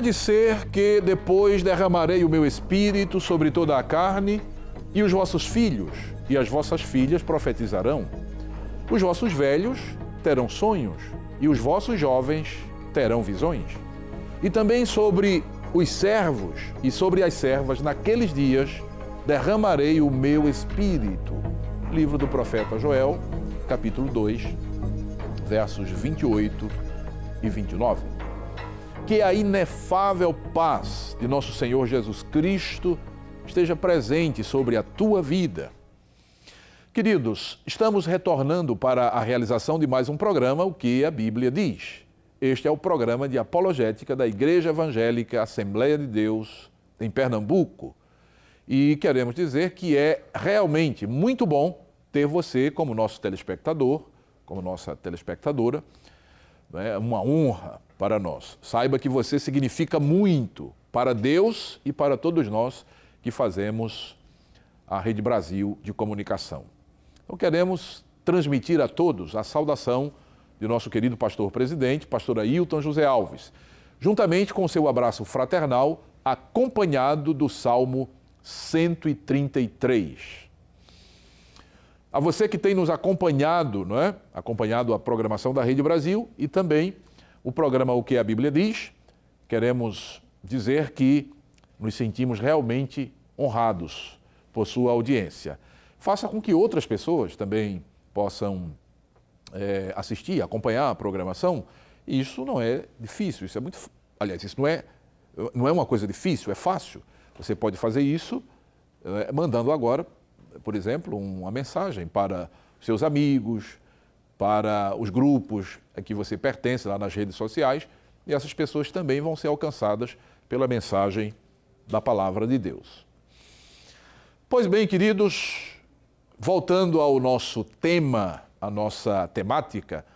pode ser que depois derramarei o meu espírito sobre toda a carne, e os vossos filhos e as vossas filhas profetizarão. Os vossos velhos terão sonhos, e os vossos jovens terão visões. E também sobre os servos e sobre as servas naqueles dias derramarei o meu espírito. Livro do profeta Joel, capítulo 2, versos 28 e 29 que a inefável paz de nosso Senhor Jesus Cristo esteja presente sobre a tua vida. Queridos, estamos retornando para a realização de mais um programa, O que a Bíblia diz. Este é o programa de apologética da Igreja Evangélica Assembleia de Deus em Pernambuco. E queremos dizer que é realmente muito bom ter você como nosso telespectador, como nossa telespectadora. Né? É uma honra para nós. Saiba que você significa muito para Deus e para todos nós que fazemos a Rede Brasil de Comunicação. Então, queremos transmitir a todos a saudação de nosso querido pastor presidente, pastor Ailton José Alves, juntamente com seu abraço fraternal, acompanhado do Salmo 133. A você que tem nos acompanhado, não é? Acompanhado a programação da Rede Brasil e também o programa O que a Bíblia diz, queremos dizer que nos sentimos realmente honrados por sua audiência. Faça com que outras pessoas também possam é, assistir, acompanhar a programação. Isso não é difícil, isso é muito. Aliás, isso não é, não é uma coisa difícil, é fácil. Você pode fazer isso é, mandando agora, por exemplo, uma mensagem para seus amigos, para os grupos a que você pertence lá nas redes sociais, e essas pessoas também vão ser alcançadas pela mensagem da palavra de Deus. Pois bem, queridos, voltando ao nosso tema, a nossa temática,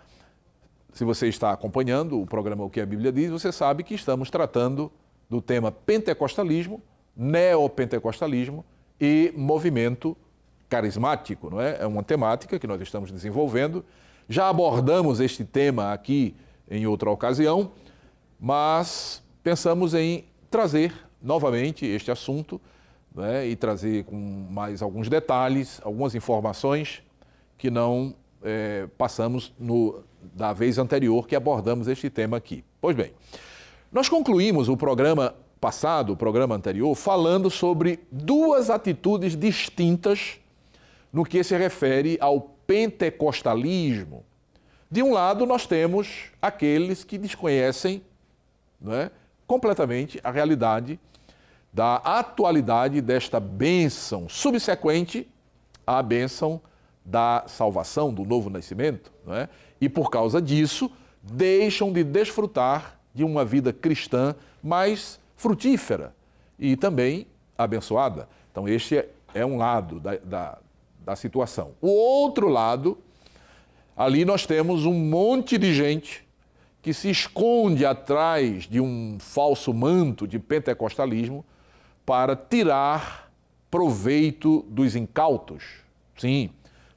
se você está acompanhando o programa O que a Bíblia diz, você sabe que estamos tratando do tema pentecostalismo, neopentecostalismo e movimento carismático, não é? É uma temática que nós estamos desenvolvendo já abordamos este tema aqui em outra ocasião, mas pensamos em trazer novamente este assunto né, e trazer com mais alguns detalhes, algumas informações que não é, passamos no, da vez anterior que abordamos este tema aqui. Pois bem, nós concluímos o programa passado, o programa anterior, falando sobre duas atitudes distintas no que se refere ao pentecostalismo. De um lado, nós temos aqueles que desconhecem né, completamente a realidade da atualidade desta bênção subsequente à bênção da salvação, do novo nascimento, né? e por causa disso deixam de desfrutar de uma vida cristã mais frutífera e também abençoada. Então, este é, é um lado da, da, da situação. O outro lado, ali nós temos um monte de gente que se esconde atrás de um falso manto de pentecostalismo para tirar proveito dos incautos. Sim,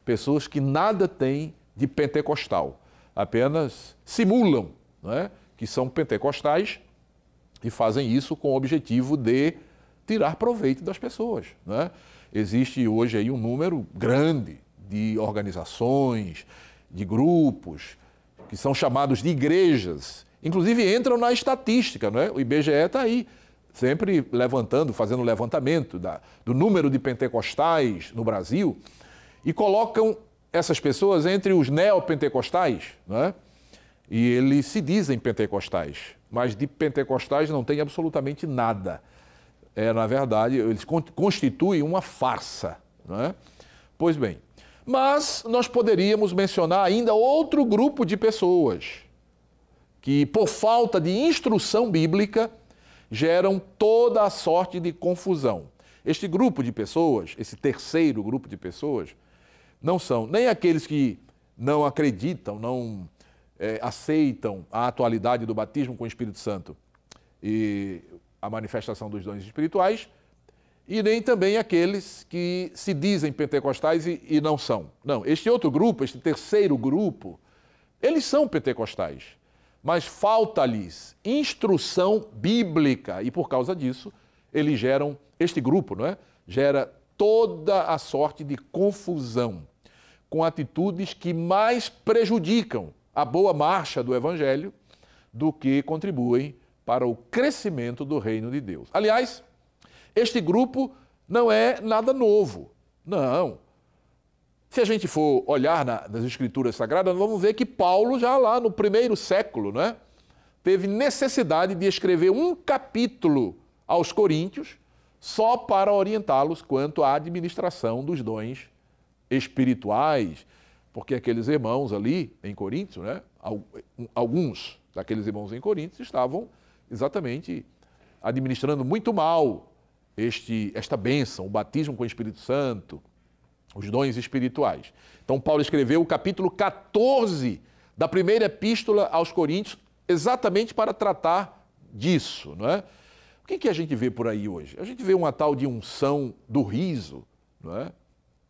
pessoas que nada têm de pentecostal, apenas simulam é, que são pentecostais e fazem isso com o objetivo de tirar proveito das pessoas. não é? Existe hoje aí um número grande de organizações, de grupos, que são chamados de igrejas. Inclusive entram na estatística, não é? O IBGE está aí, sempre levantando, fazendo levantamento da, do número de pentecostais no Brasil, e colocam essas pessoas entre os neopentecostais, não é? E eles se dizem pentecostais, mas de pentecostais não tem absolutamente nada é, na verdade, eles constituem uma farsa. Né? Pois bem, mas nós poderíamos mencionar ainda outro grupo de pessoas que, por falta de instrução bíblica, geram toda a sorte de confusão. Este grupo de pessoas, esse terceiro grupo de pessoas, não são nem aqueles que não acreditam, não é, aceitam a atualidade do batismo com o Espírito Santo e a manifestação dos dons espirituais, e nem também aqueles que se dizem pentecostais e, e, não são. Não, este outro grupo, este terceiro grupo, eles são pentecostais, mas falta-lhes instrução bíblica e por causa disso eles geram este grupo, não é? Gera toda a sorte de confusão com atitudes que mais prejudicam a boa marcha do evangelho do que contribuem para o crescimento do reino de Deus. Aliás, este grupo não é nada novo. Não. Se a gente for olhar na, nas Escrituras Sagradas, nós vamos ver que Paulo, já lá no primeiro século, né, teve necessidade de escrever um capítulo aos Coríntios só para orientá-los quanto à administração dos dons espirituais, porque aqueles irmãos ali em Coríntios, né, alguns daqueles irmãos em Coríntios estavam exatamente administrando muito mal este, esta bênção, o batismo com o Espírito Santo, os dons espirituais. Então, Paulo escreveu o capítulo 14 da primeira epístola aos Coríntios, exatamente para tratar disso, não é? O que, que a gente vê por aí hoje? A gente vê uma tal de unção do riso, não é?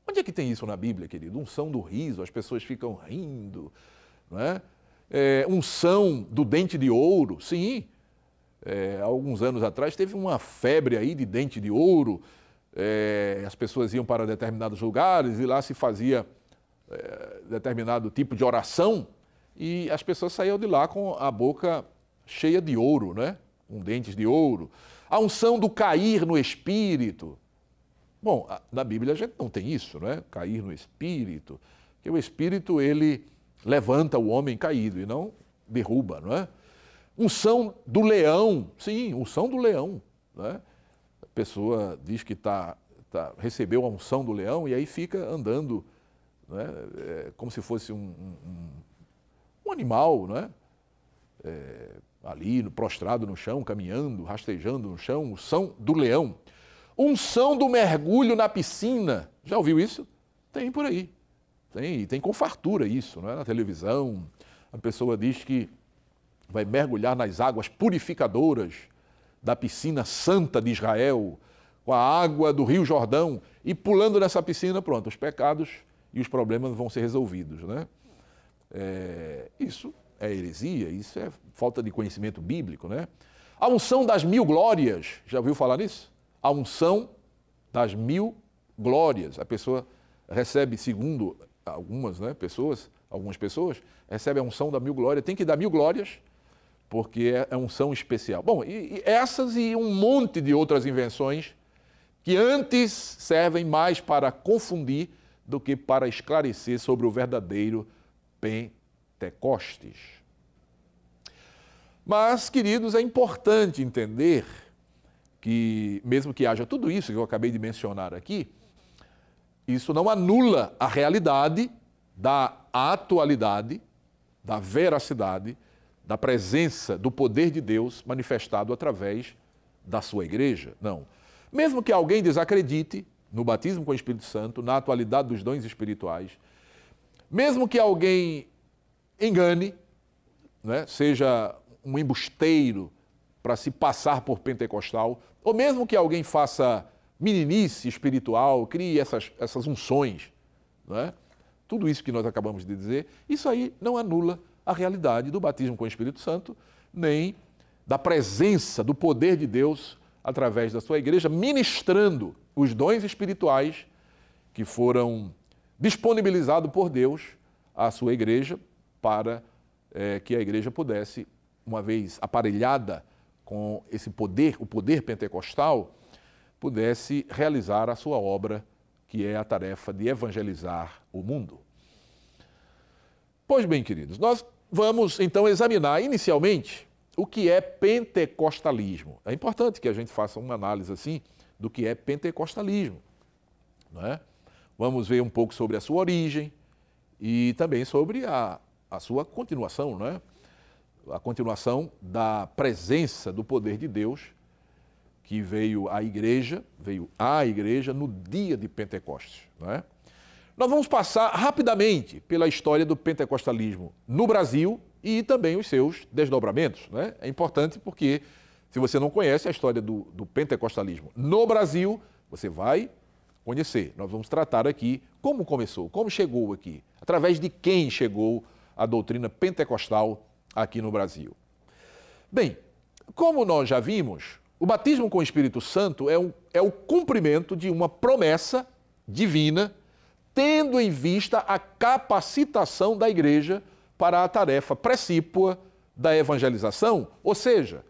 Onde é que tem isso na Bíblia, querido? Unção do riso, as pessoas ficam rindo, não é? é unção do dente de ouro, sim, é, alguns anos atrás, teve uma febre aí de dente de ouro. É, as pessoas iam para determinados lugares e lá se fazia é, determinado tipo de oração e as pessoas saíam de lá com a boca cheia de ouro, né? Com dentes de ouro. A unção do cair no espírito. Bom, na Bíblia a gente não tem isso, né? Cair no espírito. Porque o espírito, ele levanta o homem caído e não derruba, não é? Unção do leão, sim, unção do leão. Né? A pessoa diz que tá, tá, recebeu a unção do leão e aí fica andando né? é, como se fosse um, um, um animal, né? É, ali prostrado no chão, caminhando, rastejando no chão, unção do leão. Unção do mergulho na piscina. Já ouviu isso? Tem por aí. Tem, tem com fartura isso, não é? Na televisão, a pessoa diz que vai mergulhar nas águas purificadoras da piscina santa de Israel, com a água do Rio Jordão, e pulando nessa piscina, pronto, os pecados e os problemas vão ser resolvidos. Né? É, isso é heresia, isso é falta de conhecimento bíblico. Né? A unção das mil glórias, já ouviu falar nisso? A unção das mil glórias. A pessoa recebe, segundo algumas né, pessoas, algumas pessoas, recebe a unção da mil glórias, tem que dar mil glórias porque é, é, um são especial. Bom, e, e essas e um monte de outras invenções que antes servem mais para confundir do que para esclarecer sobre o verdadeiro Pentecostes. Mas, queridos, é importante entender que, mesmo que haja tudo isso que eu acabei de mencionar aqui, isso não anula a realidade da atualidade, da veracidade da presença do poder de Deus manifestado através da sua igreja. Não. Mesmo que alguém desacredite no batismo com o Espírito Santo, na atualidade dos dons espirituais, mesmo que alguém engane, né, seja um embusteiro para se passar por pentecostal, ou mesmo que alguém faça meninice espiritual, crie essas, essas unções, né, tudo isso que nós acabamos de dizer, isso aí não anula a realidade do batismo com o Espírito Santo, nem da presença, do poder de Deus através da sua igreja, ministrando os dons espirituais que foram disponibilizados por Deus à sua igreja para é, que a igreja pudesse, uma vez aparelhada com esse poder, o poder pentecostal, pudesse realizar a sua obra, que é a tarefa de evangelizar o mundo. Pois bem, queridos, nós Vamos então examinar inicialmente o que é pentecostalismo. É importante que a gente faça uma análise assim do que é pentecostalismo. É? Vamos ver um pouco sobre a sua origem e também sobre a, a sua continuação, é? a continuação da presença do poder de Deus que veio à igreja, veio à igreja no dia de Pentecostes. É? Nós vamos passar rapidamente pela história do pentecostalismo no Brasil e também os seus desdobramentos. Né? É importante porque, se você não conhece a história do, do pentecostalismo no Brasil, você vai conhecer. Nós vamos tratar aqui como começou, como chegou aqui, através de quem chegou a doutrina pentecostal aqui no Brasil. Bem, como nós já vimos, o batismo com o Espírito Santo é, um, é o cumprimento de uma promessa divina tendo em vista a capacitação da igreja para a tarefa precípua da evangelização, ou seja,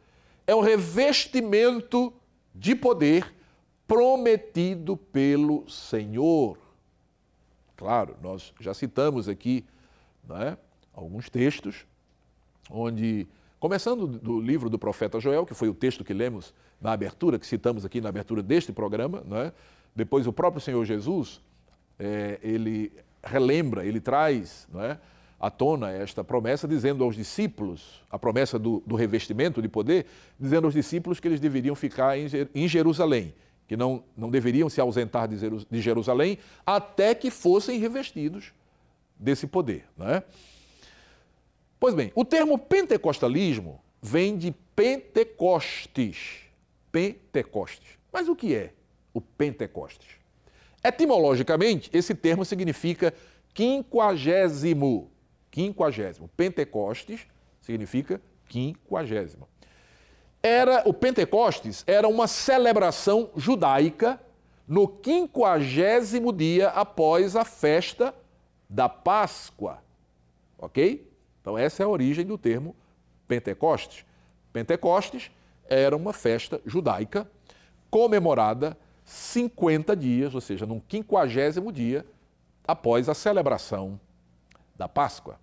é um revestimento de poder prometido pelo Senhor. Claro, nós já citamos aqui né, alguns textos onde, começando do livro do profeta Joel, que foi o texto que lemos na abertura, que citamos aqui na abertura deste programa, né, depois o próprio Senhor Jesus é, ele relembra, ele traz não é, à tona esta promessa, dizendo aos discípulos, a promessa do, do revestimento de poder, dizendo aos discípulos que eles deveriam ficar em Jerusalém, que não, não deveriam se ausentar de Jerusalém até que fossem revestidos desse poder. É? Pois bem, o termo pentecostalismo vem de Pentecostes. Pentecostes. Mas o que é o Pentecostes? Etimologicamente, esse termo significa quinquagésimo. Quinquagésimo. Pentecostes significa quinquagésimo. Era, o Pentecostes era uma celebração judaica no quinquagésimo dia após a festa da Páscoa. Ok? Então, essa é a origem do termo Pentecostes. Pentecostes era uma festa judaica comemorada 50 dias, ou seja, no quinquagésimo dia após a celebração da Páscoa.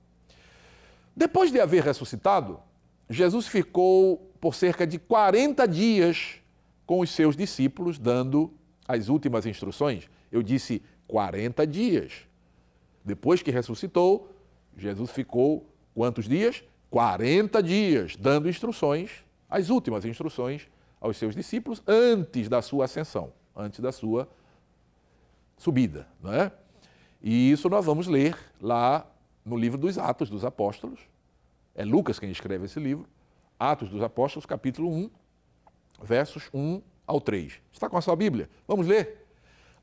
Depois de haver ressuscitado, Jesus ficou por cerca de 40 dias com os seus discípulos, dando as últimas instruções. Eu disse 40 dias. Depois que ressuscitou, Jesus ficou quantos dias? 40 dias, dando instruções, as últimas instruções aos seus discípulos antes da sua ascensão antes da sua subida. Não é? E isso nós vamos ler lá no livro dos Atos dos Apóstolos. É Lucas quem escreve esse livro. Atos dos Apóstolos, capítulo 1, versos 1 ao 3. Está com a sua Bíblia? Vamos ler?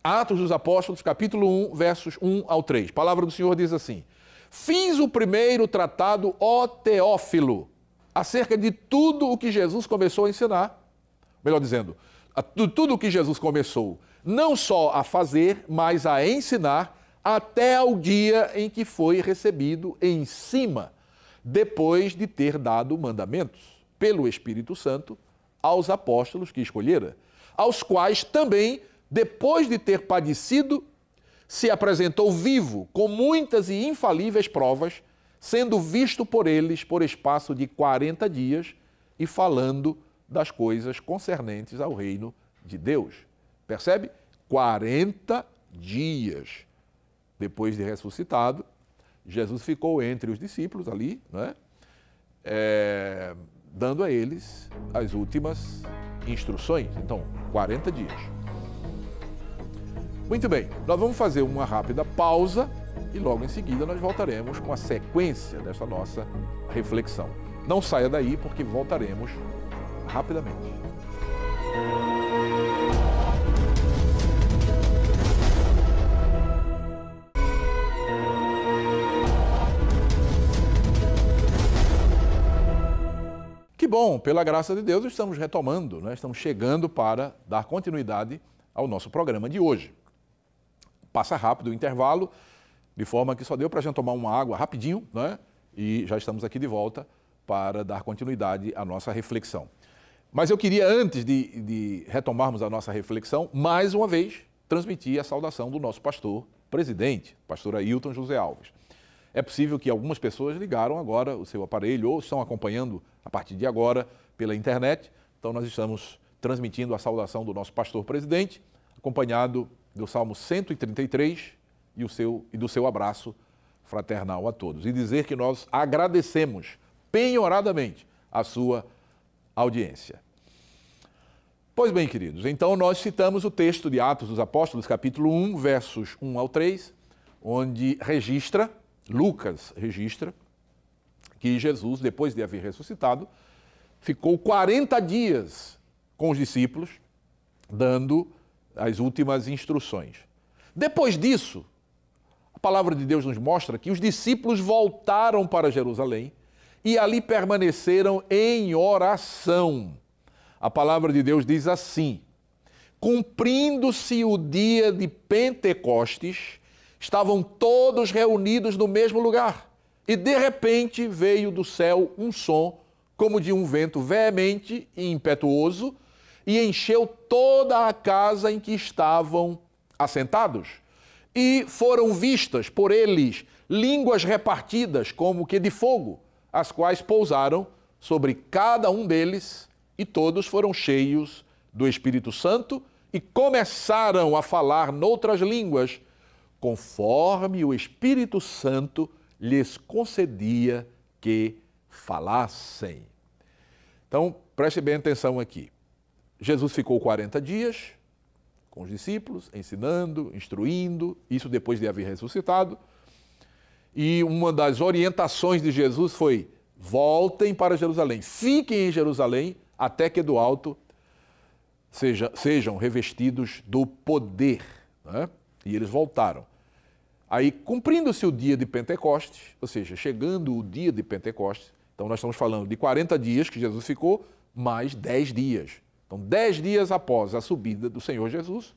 Atos dos Apóstolos, capítulo 1, versos 1 ao 3. A palavra do Senhor diz assim: Fiz o primeiro tratado, ó Teófilo, acerca de tudo o que Jesus começou a ensinar. Melhor dizendo, tudo o que Jesus começou, não só a fazer, mas a ensinar, até ao dia em que foi recebido em cima, depois de ter dado mandamentos pelo Espírito Santo aos apóstolos que escolhera, aos quais também, depois de ter padecido, se apresentou vivo, com muitas e infalíveis provas, sendo visto por eles por espaço de 40 dias e falando das coisas concernentes ao reino de Deus. Percebe? 40 dias depois de ressuscitado, Jesus ficou entre os discípulos ali, né? É, dando a eles as últimas instruções. Então, 40 dias. Muito bem, nós vamos fazer uma rápida pausa e logo em seguida nós voltaremos com a sequência dessa nossa reflexão. Não saia daí porque voltaremos rapidamente. Que bom, pela graça de Deus, estamos retomando, né? estamos chegando para dar continuidade ao nosso programa de hoje. Passa rápido o intervalo, de forma que só deu para a gente tomar uma água rapidinho, né? E já estamos aqui de volta para dar continuidade à nossa reflexão. Mas eu queria, antes de, de retomarmos a nossa reflexão, mais uma vez transmitir a saudação do nosso pastor presidente, pastor Ailton José Alves. É possível que algumas pessoas ligaram agora o seu aparelho ou estão acompanhando a partir de agora pela internet. Então, nós estamos transmitindo a saudação do nosso pastor presidente, acompanhado do Salmo 133 e, o seu, e do seu abraço fraternal a todos. E dizer que nós agradecemos penhoradamente a sua presença audiência. Pois bem, queridos, então nós citamos o texto de Atos dos Apóstolos, capítulo 1, versos 1 ao 3, onde registra, Lucas registra, que Jesus, depois de haver ressuscitado, ficou 40 dias com os discípulos, dando as últimas instruções. Depois disso, a palavra de Deus nos mostra que os discípulos voltaram para Jerusalém e ali permaneceram em oração. A palavra de Deus diz assim: Cumprindo-se o dia de Pentecostes, estavam todos reunidos no mesmo lugar. E de repente veio do céu um som, como de um vento veemente e impetuoso, e encheu toda a casa em que estavam assentados. E foram vistas por eles línguas repartidas como que de fogo as quais pousaram sobre cada um deles e todos foram cheios do Espírito Santo e começaram a falar noutras línguas, conforme o Espírito Santo lhes concedia que falassem. Então, preste bem atenção aqui. Jesus ficou 40 dias com os discípulos, ensinando, instruindo, isso depois de haver ressuscitado. E uma das orientações de Jesus foi: voltem para Jerusalém, fiquem em Jerusalém até que do alto seja, sejam revestidos do poder. Né? E eles voltaram. Aí, cumprindo-se o dia de Pentecostes, ou seja, chegando o dia de Pentecostes, então nós estamos falando de 40 dias que Jesus ficou, mais 10 dias. Então, 10 dias após a subida do Senhor Jesus,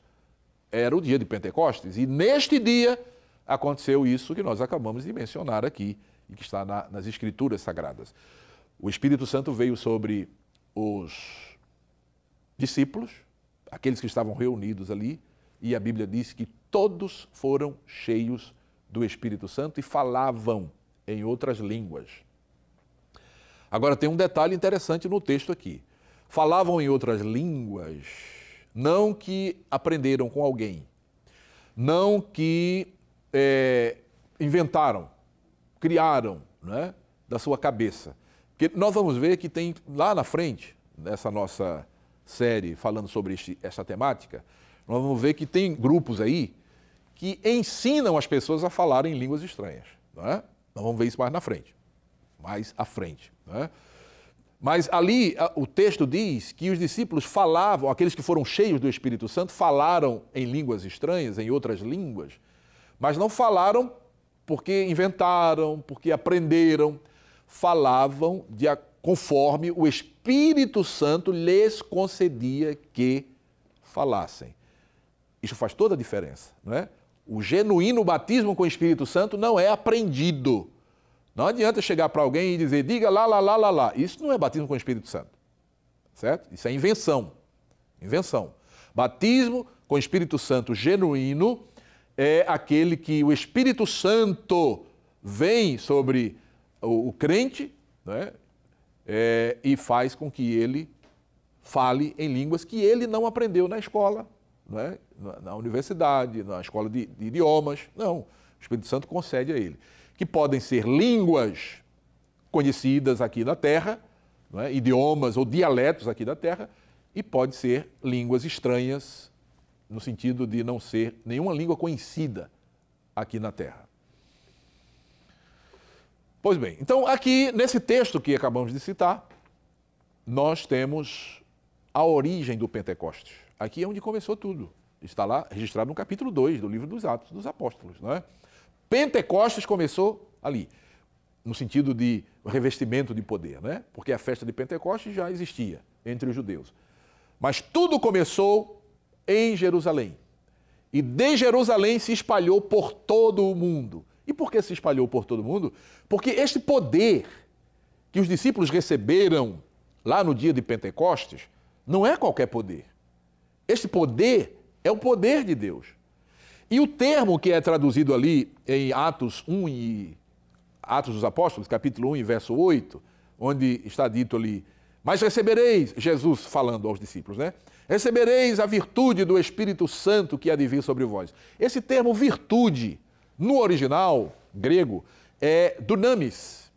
era o dia de Pentecostes. E neste dia, aconteceu isso que nós acabamos de mencionar aqui e que está na, nas Escrituras Sagradas. O Espírito Santo veio sobre os discípulos, aqueles que estavam reunidos ali, e a Bíblia diz que todos foram cheios do Espírito Santo e falavam em outras línguas. Agora tem um detalhe interessante no texto aqui. Falavam em outras línguas, não que aprenderam com alguém, não que é, inventaram, criaram né, da sua cabeça. Porque nós vamos ver que tem lá na frente, nessa nossa série falando sobre este, essa temática, nós vamos ver que tem grupos aí que ensinam as pessoas a falarem línguas estranhas. Né? Nós vamos ver isso mais na frente. Mais à frente. Né? Mas ali o texto diz que os discípulos falavam, aqueles que foram cheios do Espírito Santo, falaram em línguas estranhas, em outras línguas, mas não falaram porque inventaram, porque aprenderam. Falavam de, conforme o Espírito Santo lhes concedia que falassem. Isso faz toda a diferença, não é? O genuíno batismo com o Espírito Santo não é aprendido. Não adianta chegar para alguém e dizer, diga lá, lá, lá, lá, lá. Isso não é batismo com o Espírito Santo. Certo? Isso é invenção. Invenção. Batismo com o Espírito Santo genuíno é aquele que o Espírito Santo vem sobre o, o crente né, é, e faz com que ele fale em línguas que ele não aprendeu na escola, né, na, na, universidade, na escola de, de idiomas. Não, o Espírito Santo concede a ele. Que podem ser línguas conhecidas aqui na Terra, né, idiomas ou dialetos aqui da Terra, e pode ser línguas estranhas no sentido de não ser nenhuma língua conhecida aqui na Terra. Pois bem, então aqui nesse texto que acabamos de citar, nós temos a origem do Pentecostes. Aqui é onde começou tudo. Está lá registrado no capítulo 2 do livro dos Atos dos Apóstolos. Não é? Pentecostes começou ali, no sentido de revestimento de poder, né? porque a festa de Pentecostes já existia entre os judeus. Mas tudo começou em Jerusalém. E de Jerusalém se espalhou por todo o mundo. E por que se espalhou por todo o mundo? Porque este poder que os discípulos receberam lá no dia de Pentecostes não é qualquer poder. Este poder é o poder de Deus. E o termo que é traduzido ali em Atos 1 e Atos dos Apóstolos, capítulo 1 e verso 8, onde está dito ali: Mas recebereis, Jesus falando aos discípulos, né? Recebereis a virtude do Espírito Santo que há de vir sobre vós. Esse termo virtude, no original grego, é dunamis.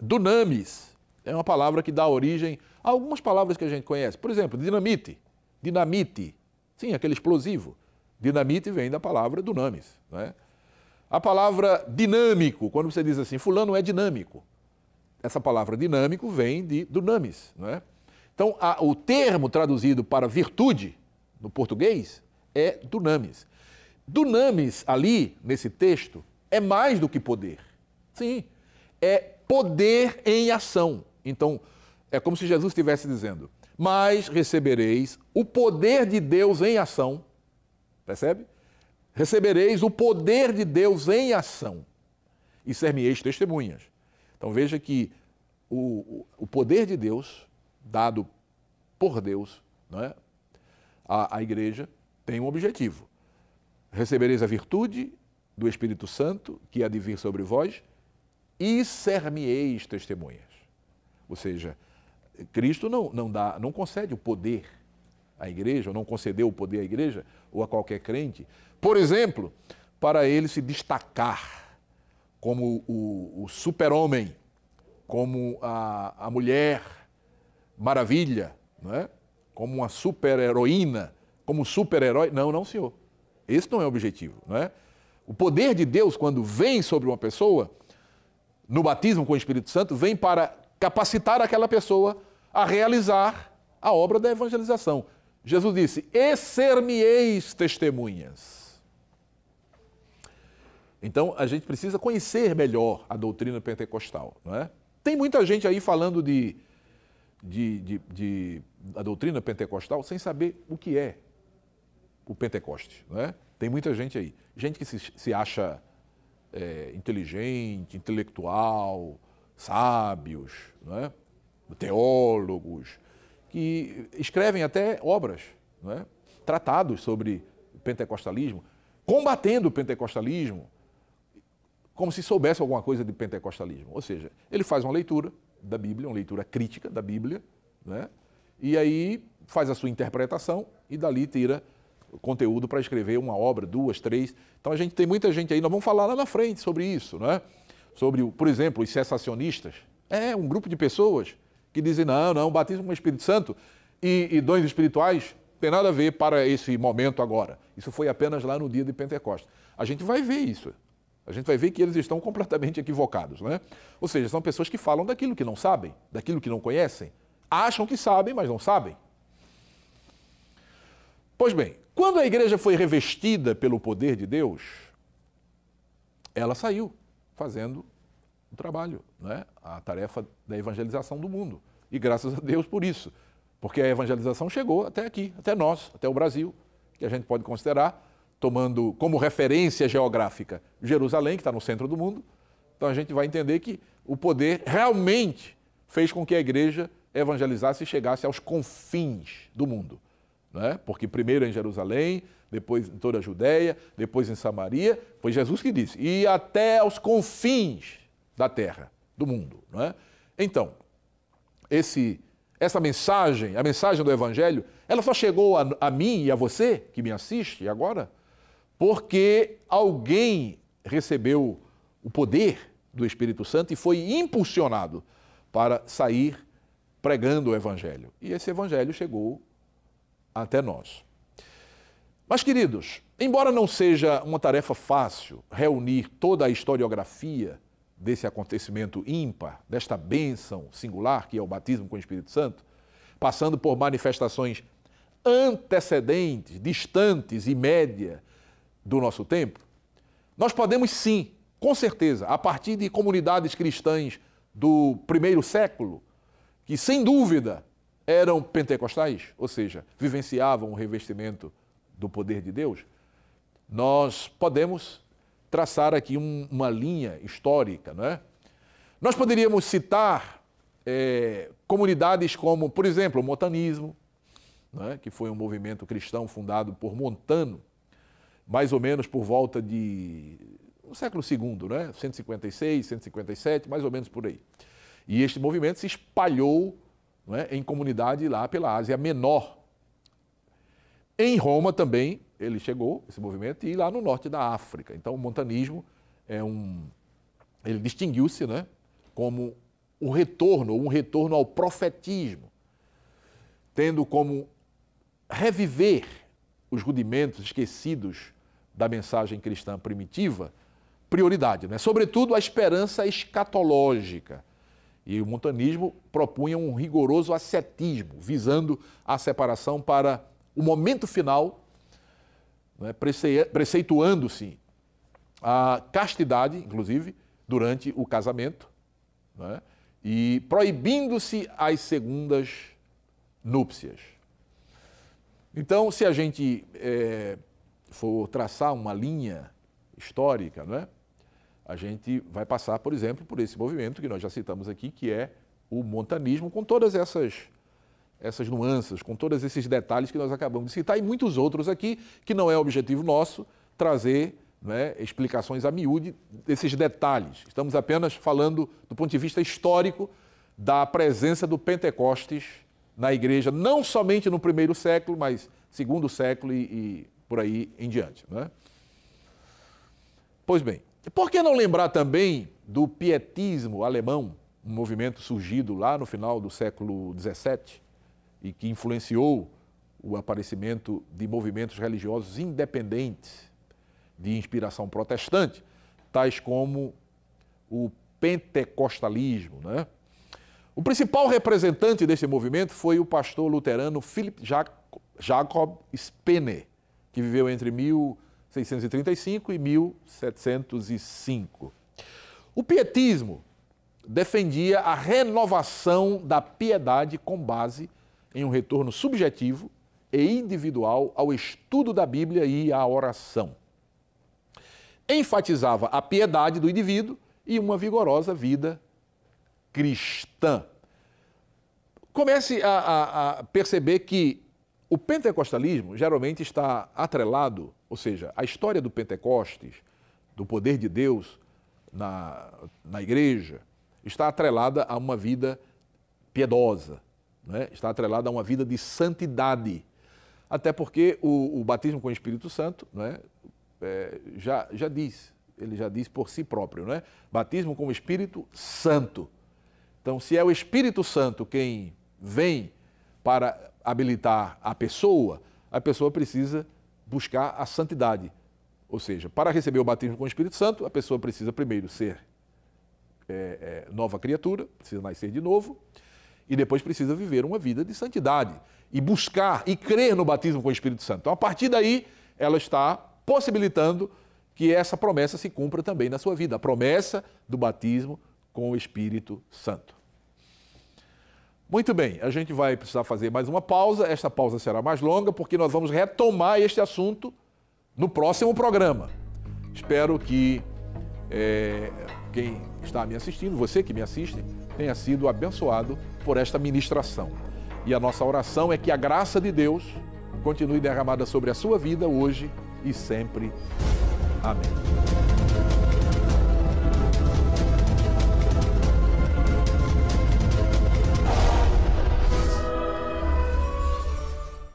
Dunamis é uma palavra que dá origem a algumas palavras que a gente conhece. Por exemplo, dinamite. Dinamite. Sim, aquele explosivo. Dinamite vem da palavra dunamis. Né? A palavra dinâmico, quando você diz assim, fulano é dinâmico. Essa palavra dinâmico vem de dunamis, não é? Então, a, o termo traduzido para virtude, no português, é dunamis. Dunamis, ali, nesse texto, é mais do que poder. Sim, é poder em ação. Então, é como se Jesus estivesse dizendo: Mas recebereis o poder de Deus em ação. Percebe? Recebereis o poder de Deus em ação e ser-me-eis testemunhas. Então veja que o, o poder de Deus dado por Deus não é? A igreja tem um objetivo. Recebereis a virtude do Espírito Santo, que há de vir sobre vós, e ser-me-eis testemunhas. Ou seja, Cristo não, não, dá, não concede o poder à igreja, ou não concedeu o poder à igreja ou a qualquer crente, por exemplo, para ele se destacar como o, o super-homem, como a, a mulher maravilha, não é? como uma super-heroína, como super-herói. Não, não, senhor. Esse não é o objetivo, não é? O poder de Deus, quando vem sobre uma pessoa, no batismo com o Espírito Santo, vem para capacitar aquela pessoa a realizar a obra da evangelização. Jesus disse: E ser-me-eis testemunhas. Então, a gente precisa conhecer melhor a doutrina pentecostal, não é? Tem muita gente aí falando de de, de, de, da doutrina pentecostal sem saber o que é o Pentecoste. É? Tem muita gente aí. Gente que se, se acha é, inteligente, intelectual, sábios, é? teólogos, que escrevem até obras, é? tratados sobre pentecostalismo, combatendo o pentecostalismo, como se soubesse alguma coisa de pentecostalismo. Ou seja, ele faz uma leitura, da Bíblia, uma leitura crítica da Bíblia, né? e aí faz a sua interpretação e dali tira conteúdo para escrever uma obra, duas, três. Então a gente tem muita gente aí, nós vamos falar lá na frente sobre isso, né? Sobre, por exemplo, os cessacionistas. É um grupo de pessoas que dizem, não, não, batismo com o Espírito Santo e, e dons espirituais tem nada a ver para esse momento agora. Isso foi apenas lá no dia de Pentecostes. A gente vai ver isso. A gente vai ver que eles estão completamente equivocados, né? Ou seja, são pessoas que falam daquilo que não sabem, daquilo que não conhecem, acham que sabem, mas não sabem. Pois bem, quando a igreja foi revestida pelo poder de Deus, ela saiu fazendo o trabalho, né? a tarefa da evangelização do mundo. E graças a Deus por isso, porque a evangelização chegou até aqui, até nós, até o Brasil, que a gente pode considerar, tomando como referência geográfica Jerusalém, que está no centro do mundo. Então a gente vai entender que o poder realmente fez com que a igreja evangelizasse e chegasse aos confins do mundo. Né? Porque primeiro em Jerusalém, depois em toda a Judéia, depois em Samaria, foi Jesus que disse, e até aos confins da terra, do mundo. Né? Então, esse, essa mensagem, a mensagem do Evangelho, ela só chegou a, a mim e a você que me assiste agora, porque alguém recebeu o poder do Espírito Santo e foi impulsionado para sair pregando o Evangelho. E esse Evangelho chegou até nós. Mas, queridos, embora não seja uma tarefa fácil reunir toda a historiografia desse acontecimento ímpar, desta bênção singular que é o batismo com o Espírito Santo, passando por manifestações antecedentes, distantes e média do nosso tempo, nós podemos sim, com certeza, a partir de comunidades cristãs do primeiro século, que sem dúvida eram pentecostais, ou seja, vivenciavam o revestimento do poder de Deus, nós podemos traçar aqui um, uma linha histórica, não é? Nós poderíamos citar é, comunidades como, por exemplo, o montanismo, é? que foi um movimento cristão fundado por Montano, mais ou menos por volta de no século II, né? 156, 157, mais ou menos por aí. E este movimento se espalhou né, em comunidade lá pela Ásia Menor. Em Roma também ele chegou, esse movimento, e lá no norte da África. Então o montanismo é um. Ele distinguiu-se né, como um retorno, um retorno ao profetismo, tendo como reviver os rudimentos esquecidos da mensagem cristã primitiva, prioridade, né? sobretudo a esperança escatológica. E o montanismo propunha um rigoroso ascetismo, visando a separação para o momento final, né? preceituando-se a castidade, inclusive, durante o casamento, né? e proibindo-se as segundas núpcias. Então, se a gente é, for traçar uma linha histórica, não é? a gente vai passar, por exemplo, por esse movimento que nós já citamos aqui, que é o montanismo, com todas essas, essas nuances, com todos esses detalhes que nós acabamos de citar e muitos outros aqui, que não é objetivo nosso trazer né, explicações a miúde desses detalhes. Estamos apenas falando do ponto de vista histórico da presença do Pentecostes na igreja, não somente no primeiro século, mas segundo século e, e por aí em diante. Né? Pois bem, por que não lembrar também do pietismo alemão, um movimento surgido lá no final do século XVII e que influenciou o aparecimento de movimentos religiosos independentes de inspiração protestante, tais como o pentecostalismo. Né? O principal representante desse movimento foi o pastor luterano Philip Jacob Spener, que viveu entre 1635 e 1705. O pietismo defendia a renovação da piedade com base em um retorno subjetivo e individual ao estudo da Bíblia e à oração. Enfatizava a piedade do indivíduo e uma vigorosa vida cristã. Comece a, a, a perceber que o pentecostalismo geralmente está atrelado, ou seja, a história do Pentecostes, do poder de Deus na, na igreja, está atrelada a uma vida piedosa, né? está atrelada a uma vida de santidade. Até porque o, o batismo com o Espírito Santo né, é, já, já diz, ele já diz por si próprio, né? batismo com o Espírito Santo. Então, se é o Espírito Santo quem vem para habilitar a pessoa, a pessoa precisa buscar a santidade. Ou seja, para receber o batismo com o Espírito Santo, a pessoa precisa primeiro ser é, é, nova criatura, precisa nascer de novo, e depois precisa viver uma vida de santidade e buscar e crer no batismo com o Espírito Santo. Então, a partir daí, ela está possibilitando que essa promessa se cumpra também na sua vida a promessa do batismo com o Espírito Santo. Muito bem, a gente vai precisar fazer mais uma pausa. Esta pausa será mais longa, porque nós vamos retomar este assunto no próximo programa. Espero que é, quem está me assistindo, você que me assiste, tenha sido abençoado por esta ministração. E a nossa oração é que a graça de Deus continue derramada sobre a sua vida hoje e sempre. Amém.